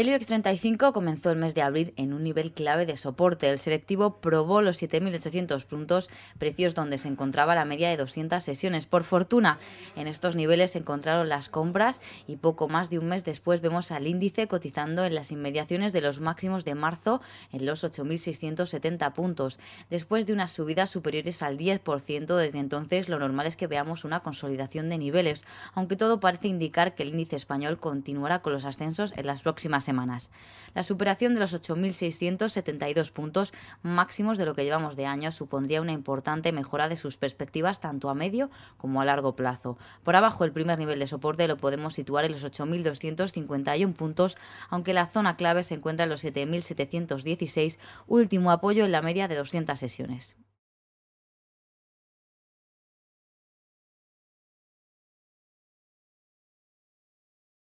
El IBEX 35 comenzó el mes de abril en un nivel clave de soporte. El selectivo probó los 7.800 puntos, precios donde se encontraba la media de 200 sesiones. Por fortuna, en estos niveles se encontraron las compras y poco más de un mes después vemos al índice cotizando en las inmediaciones de los máximos de marzo en los 8.670 puntos. Después de unas subidas superiores al 10%, desde entonces lo normal es que veamos una consolidación de niveles, aunque todo parece indicar que el índice español continuará con los ascensos en las próximas semanas. La superación de los 8.672 puntos máximos de lo que llevamos de año supondría una importante mejora de sus perspectivas tanto a medio como a largo plazo. Por abajo el primer nivel de soporte lo podemos situar en los 8.251 puntos, aunque la zona clave se encuentra en los 7.716, último apoyo en la media de 200 sesiones.